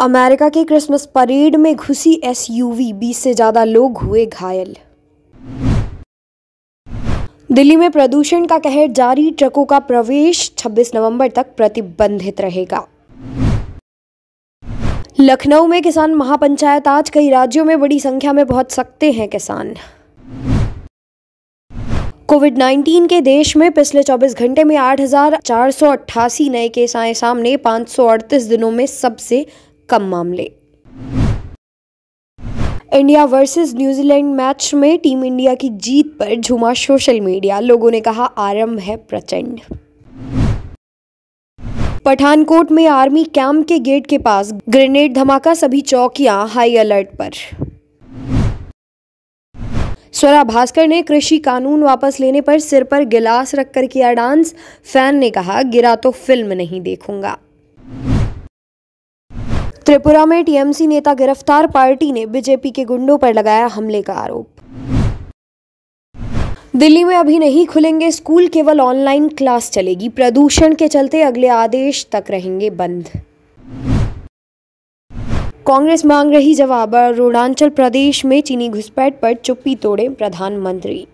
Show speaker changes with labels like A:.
A: America के Christmas parade में घुसी एसयूवी 20 से ज़्यादा लोग हुए घायल दिल्ली में प्रदूषण का कहर जारी ट्रकों का प्रवेश 26 नवंबर तक प्रतिबंधित रहेगा लखनऊ में किसान महापंचायत आज कई राज्यों में बड़ी संख्या में पहुंच सकते हैं किसान कोविड 19 के देश में पिछले 24 घंटे में आठ नए केस आए सामने 538 दिनों में सबसे कम मामले इंडिया वर्सेस न्यूजीलैंड मैच में टीम इंडिया की जीत पर झुमा सोशल मीडिया लोगों ने कहा आरंभ है प्रचंड पठानकोट में आर्मी कैंप के गेट के पास ग्रेनेड धमाका सभी चौकियां हाई अलर्ट पर स्वरा भास्कर ने कृषि कानून वापस लेने पर सिर पर गिलास रखकर किया डांस फैन ने कहा गिरा तो फिल्म नहीं देखूंगा त्रिपुरा में टीएमसी नेता गिरफ्तार पार्टी ने बीजेपी के गुंडों पर लगाया हमले का आरोप दिल्ली में अभी नहीं खुलेंगे स्कूल केवल ऑनलाइन क्लास चलेगी प्रदूषण के चलते अगले आदेश तक रहेंगे बंद कांग्रेस मांग रही जवाब अरुणाचल प्रदेश में चीनी घुसपैठ पर चुप्पी तोड़े प्रधानमंत्री